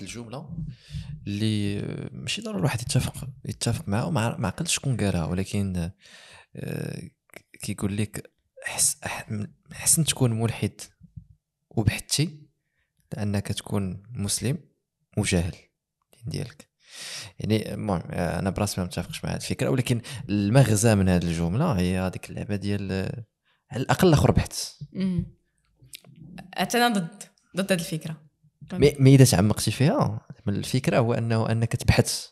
واحد الجمله اللي آه، ماشي ضروري الواحد يتفق يتفق معها ما عقلتش شكون قالها ولكن آه، كيقول لك حس حسن تكون ملحد وبحثي لانك تكون مسلم وجاهل ديالك يعني المهم آه، انا براسي ما متفقش مع هذه الفكره ولكن المغزى من هذه الجمله هي هذيك اللعبه ديال على الاقل الاخر بحث انا ضد ضد هذه الفكره مي طيب. مي اذا تعمقتي فيها من الفكره هو انه انك تبحث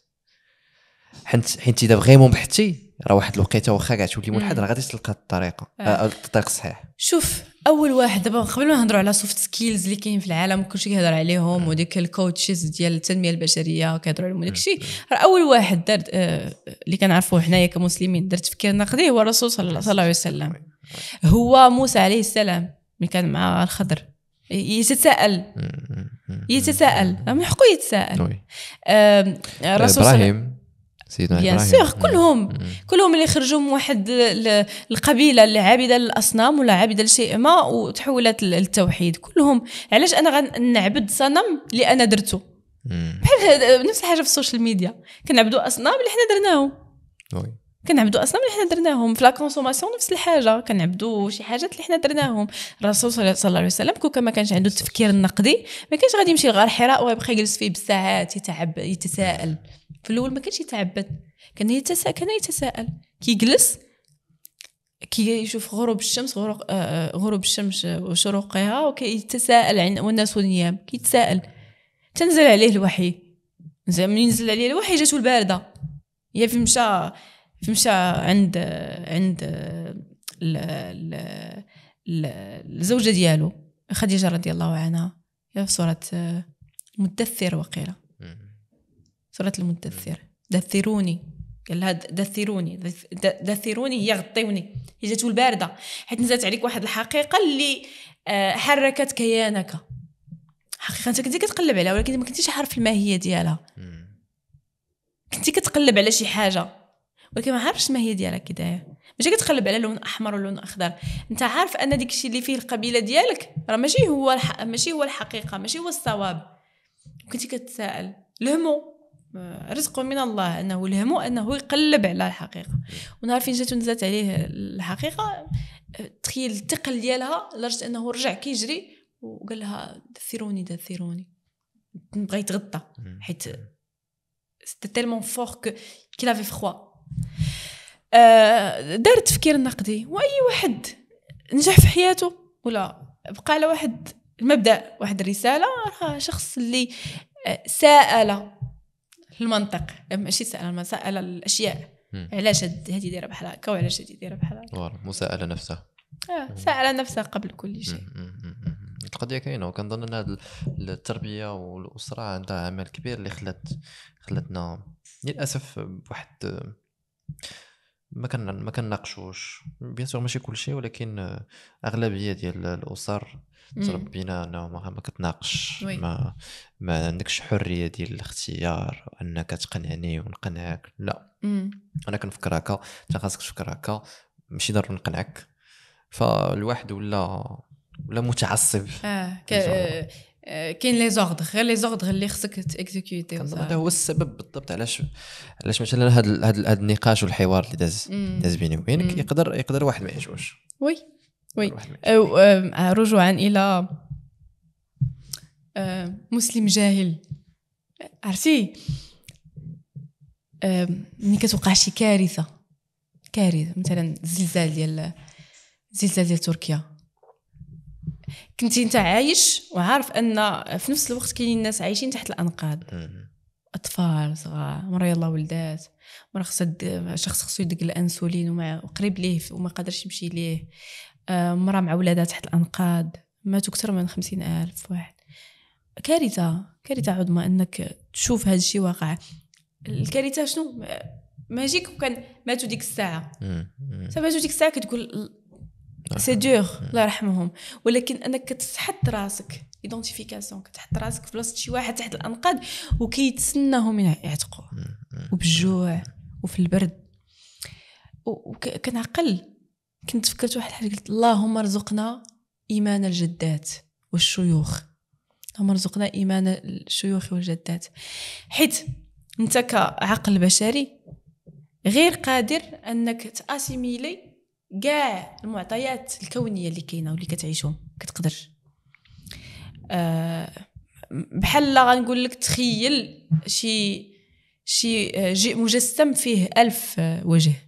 حنت حيت اذا فريمون بحثتي راه واحد الوقيته واخا كاع تولي ملحد راه غادي تلقى الطريقه آه. آه الطريق الصحيح شوف اول واحد دابا قبل ما نهضروا على سوفت سكيلز اللي كاين في العالم كلشي كيهضر عليهم وديك الكوتشز ديال التنميه البشريه كيهضروا عليهم وداكشي راه اول واحد دار آه اللي كنعرفوه حنايا كمسلمين دار تفكير نقدي هو الرسول صلى الله عليه وسلم هو موسى عليه السلام ملي كان مع الخضر يتساءل يتساءل من حقه يتساءل الرسول ابراهيم سيدنا بيان سور كلهم كلهم اللي خرجوا من واحد القبيله اللي عابده للاصنام ولا عابده لشيء ما وتحولت للتوحيد كلهم علاش انا غنعبد صنم اللي انا درته بحال نفس الحاجه في السوشيال ميديا كنعبدوا اصنام اللي حنا درناهم كنعبدوا اصنام اللي حنا درناهم في لا كونسوماسيون نفس الحاجه كنعبدوا شي حاجات اللي حنا درناهم الرسول صلى الله عليه وسلم كون ما كانش عنده التفكير النقدي ما كانش غادي يمشي لغار حراء ويبقى يجلس فيه بالساعات يتعب يتساءل في الاول ما كانش يتعبد كان يتساءل كان يتساءل كيجلس كي يشوف غروب الشمس غروب, آه،, آه غروب الشمس وشروقها وكيتساءل عن والناس والنيام كيتساءل تنزل عليه الوحي زعما ينزل عليه الوحي جاتو البارده يا فين مشى فمشى عند عند ال ال ال الزوجه ديالو خديجه رضي الله عنها في سوره آه، المدثر وقيله سوره المدثر دثروني قال لها دثروني دثروني هي غطيوني هي جاتو البارده حيت نزلت عليك واحد الحقيقه اللي آه، حركت كيانك حقيقه انت كنتي كتقلب عليها ولكن ما كنتيش عارف الماهيه ديالها كنتي كتقلب على شي حاجه ولكن ما عارفش ما ديالها ديالك كدايا ماشي كتقلب على لون احمر ولون اخضر انت عارف ان ديك الشيء اللي فيه القبيله ديالك راه ماشي هو الح... ماشي هو الحقيقه ماشي هو الصواب كنتي كتسائل لهمو آه، رزق من الله انه لهمو انه يقلب على الحقيقه ونهار فين جات نزلت عليه الحقيقه آه، تخيل الثقل ديالها لدرجه انه رجع كيجري وقال لها دثروني دثروني بغا يتغطى حيت سيتي تيلمون فور كو كي لافي فخوا آه، دار تفكير نقدي واي واحد نجح في حياته ولا بقى على واحد المبدا واحد الرساله راه شخص اللي آه، سائل المنطق ماشي سائل ما الاشياء علاش هذه دايره بحال هكا وعلاش هذه دايره بحال هكا مساءله نفسها اه سائل نفسها قبل كل شيء القضيه كاينه وكنظن ان هذه التربيه والاسره عندها عمل كبير اللي خلات خلاتنا للاسف بواحد ما كان ما كنناقشوش بيان سور ماشي كلشي ولكن اغلبيه ديال الاسر تربينا انه ما كتناقش ما ما عندكش حريه ديال الاختيار انك تقنعني ونقنعك لا مم. انا كنفكر هكا انت خاصك تفكر هكا ماشي ضروري نقنعك فالواحد ولا ولا متعصب آه ك... آه، كاين لي زوردر غير لي زوردر اللي خصك تاكزيكيوتي هذا هو السبب بالضبط علاش علاش مثلا هذا هذا النقاش والحوار اللي داز داز بيني وبينك يقدر يقدر واحد ما يعجبوش وي وي آه، رجوعا الى آه، مسلم جاهل عرفتي ملي كتوقع شي كارثه كارثه مثلا الزلزال ديال الزلزال ديال تركيا كنتي انت عايش وعارف ان في نفس الوقت كاينين ناس عايشين تحت الانقاض اطفال صغار مره يلا ولدات مره خصها شخص خصو يدق الانسولين وما قريب ليه وما قادرش يمشي ليه آه، مره مع ولادها تحت الانقاض ماتوا اكثر من خمسين الف واحد كارثه كارثه عظمى انك تشوف هذا الشيء واقع الكارثه شنو ما جيك وكان ماتوا ديك الساعه ماتوا ديك الساعه كتقول سي دور الله يرحمهم ولكن انك كتحط راسك ايدونتيفيكاسيون كتحط راسك في بلاصه شي واحد تحت الانقاض وكيتسناهم يعتقوا وبالجوع وفي البرد وكنعقل كنت فكرت واحد الحاجه قلت اللهم ارزقنا ايمان الجدات والشيوخ اللهم ارزقنا ايمان الشيوخ والجدات حيت انت كعقل بشري غير قادر انك تاسيميلي كاع المعطيات الكونيه اللي كاينه واللي كتعيشهم كتقدر آه، بحال لا غنقول لك تخيل شي شي آه، مجسم فيه ألف آه، وجه